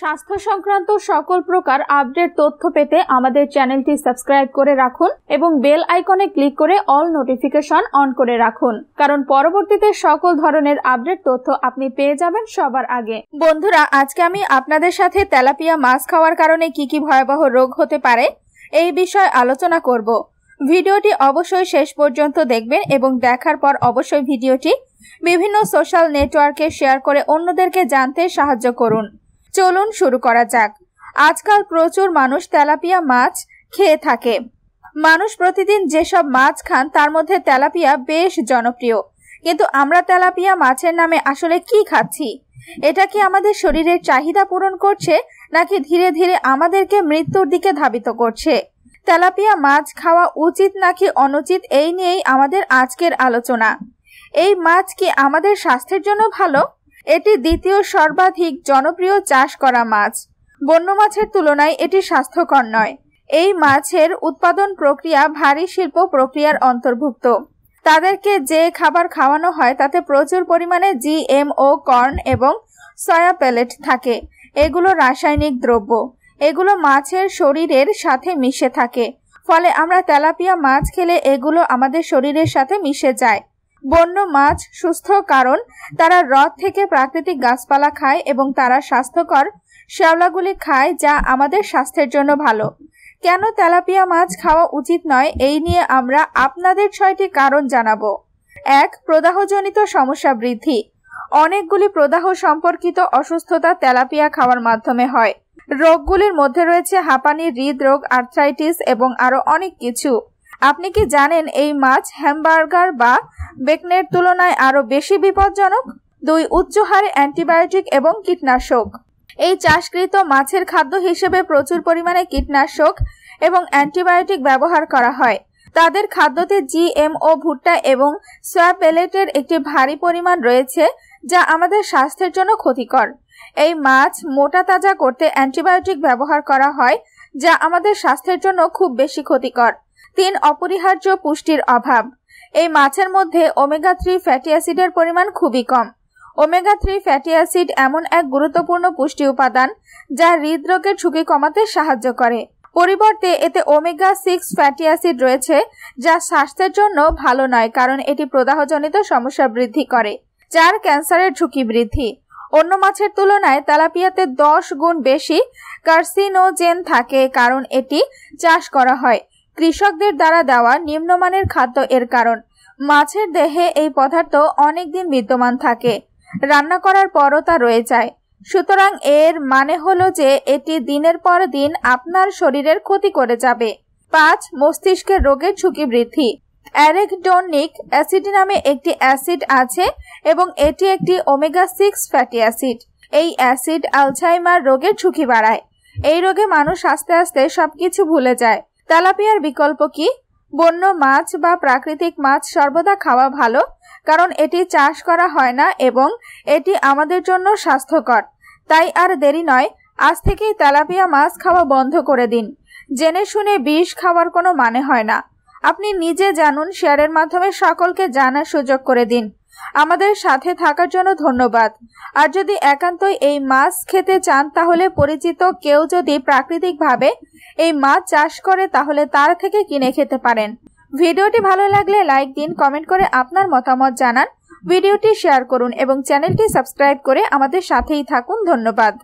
স্বাস্থ্য সংক্রান্ত সকল প্রকার আপডেট তথ্য পেতে আমাদের চ্যানেলটি সাবস্ক্রাইব করে রাখুন এবং বেল আইকনে ক্লিক করে অল নোটিফিকেশন অন করে রাখুন কারণ পরবর্তীতে সকল ধরনের আপডেট তথ্য আপনি পেয়ে যাবেন সবার আগে বন্ধুরা আজকে আমি আপনাদের সাথে তেলাপিয়া মাছ খাওয়ার কারণে কি কি ভয়াবহ রোগ হতে পারে এই বিষয়ে আলোচনা করব ভিডিওটি অবশ্যই শেষ পর্যন্ত দেখবেন এবং দেখার পর অবশ্যই ভিডিওটি বিভিন্ন সোশ্যাল নেটওয়ার্কে শেয়ার করে অন্যদেরকে জানতে সাহায্য করুন চলুন শুরু করা যাক আজকাল প্রচুর মানুষ তেলাপিয়া মাছ খেয়ে থাকে মানুষ প্রতিদিন যেসব মাছ খান তার মধ্যে তেলাপিয়া বেশ জনপ্রিয় কিন্তু আমরা তেলাপিয়া মাছের নামে আসলে কি খাচ্ছি এটা কি আমাদের শরীরের চাহিদা পূরণ করছে নাকি ধীরে ধীরে আমাদেরকে মৃত্যুর দিকে ধাবিত করছে তেলাপিয়া মাছ খাওয়া উচিত নাকি অনুচিত এই নিয়েই আমাদের আজকের আলোচনা এই মাছ কি আমাদের স্বাস্থ্যের জন্য ভালো এটি দ্বিতীয় সর্বাধিক জনপ্রিয় চাষ করা মাছ বন্য মাছের তুলনায় এটি স্বাস্থ্যকর নয় এই মাছের উৎপাদন প্রক্রিয়া ভারী শিল্প প্রক্রিয়ার অন্তর্ভুক্ত তাদেরকে যে খাবার খাওয়ানো হয় তাতে প্রচুর পরিমাণে জিএমও কর্ন এবং সয়া প্যালেট থাকে এগুলো রাসায়নিক দ্রব্য এগুলো মাছের শরীরের সাথে মিশে থাকে ফলে আমরা তেলাপিয়া মাছ খেলে এগুলো আমাদের শরীরের সাথে মিশে যায় বন্য মাছ সুস্থ কারণ তারা হ্রদ থেকে প্রাকৃতিক গাছপালা খায় এবং তারা স্বাস্থ্যকর শ্যাওলাগুলি খায় যা আমাদের স্বাস্থ্যের জন্য ভালো কেন তেলাপিয়া মাছ খাওয়া উচিত নয় এই নিয়ে আমরা আপনাদের ছয়টি কারণ জানাবো এক প্রদাহজনিত সমস্যা বৃদ্ধি অনেকগুলি প্রদাহ সম্পর্কিত অসুস্থতা তেলাপিয়া খাওয়ার মাধ্যমে হয় রোগগুলির মধ্যে রয়েছে হাঁপানি হৃদরোগ আর্থ্রাইটিস এবং আরও অনেক কিছু আপনি কি জানেন এই মাছ হ্যামবার্গার বা বেকনের তুলনায় আরও বেশি বিপজ্জনক দুই উচ্চ হারে অ্যান্টিবায়োটিক এবং কীটনাশক এই চাষকৃত মাছের খাদ্য হিসেবে প্রচুর পরিমাণে কীটনাশক এবং অ্যান্টিবায়োটিক ব্যবহার করা হয় তাদের খাদ্যতে জিএমও ভুট্টা এবং সয়া পেলেটের একটি ভারী পরিমাণ রয়েছে যা আমাদের স্বাস্থ্যের জন্য ক্ষতিকর এই মাছ মোটা তাজা করতে অ্যান্টিবায়োটিক ব্যবহার করা হয় যা আমাদের স্বাস্থ্যের জন্য খুব বেশি ক্ষতিকর তিন অপরিহার্য পুষ্টির অভাব এই মাছের মধ্যে ওমেগা থ্রি ফ্যাটি অ্যাসিডের পরিমাণ খুবই কম ওমেগা থ্রি ফ্যাটি অ্যাসিড এমন এক গুরুত্বপূর্ণ পুষ্টি উপাদান যা হৃদরোগের ঝুঁকি কমাতে সাহায্য করে পরিবর্তে এতে ওমেগা সিক্স ফ্যাটি অ্যাসিড রয়েছে যা স্বাস্থ্যের জন্য ভালো নয় কারণ এটি প্রদাহজনিত সমস্যা বৃদ্ধি করে যার ক্যান্সারের ঝুঁকি বৃদ্ধি অন্য মাছের তুলনায় তেলাপিয়াতে দশ গুণ বেশি কার্সিনোজেন থাকে কারণ এটি চাষ করা হয় কৃষকদের দ্বারা দেওয়া নিম্নমানের খাদ্য এর কারণ মাছের দেহে এই পদার্থ অনেকদিন বিদ্যমান থাকে রান্না করার পরও তা রয়ে যায় সুতরাং এর মানে হলো যে এটি দিনের পর দিন আপনার শরীরের ক্ষতি করে যাবে পাঁচ মস্তিষ্কের রোগের ঝুঁকি বৃদ্ধি অ্যারেকডোনিক অ্যাসিড নামে একটি অ্যাসিড আছে এবং এটি একটি ওমেগা সিক্স ফ্যাটি অ্যাসিড এই অ্যাসিড আলঝাইমার রোগের ঝুঁকি বাড়ায় এই রোগে মানুষ আস্তে আস্তে সবকিছু ভুলে যায় তেলাপিয়ার বিকল্প কি বন্য মাছ বা প্রাকৃতিক মাছ সর্বদা খাওয়া ভালো কারণ এটি চাষ করা হয় না এবং এটি আমাদের জন্য স্বাস্থ্যকর তাই আর দেরি নয় আজ থেকেই তেলাপিয়া মাছ খাওয়া বন্ধ করে দিন জেনে শুনে বিষ খাওয়ার কোনো মানে হয় না আপনি নিজে জানুন শেয়ারের মাধ্যমে সকলকে জানার সুযোগ করে দিন আমাদের সাথে থাকার জন্য ধন্যবাদ আর যদি একান্তই এই মাছ খেতে চান তাহলে পরিচিত কেউ যদি প্রাকৃতিকভাবে এই মাছ চাষ করে তাহলে তার থেকে কিনে খেতে পারেন ভিডিওটি ভালো লাগলে লাইক দিন কমেন্ট করে আপনার মতামত জানান ভিডিওটি শেয়ার করুন এবং চ্যানেলটি সাবস্ক্রাইব করে আমাদের সাথেই থাকুন ধন্যবাদ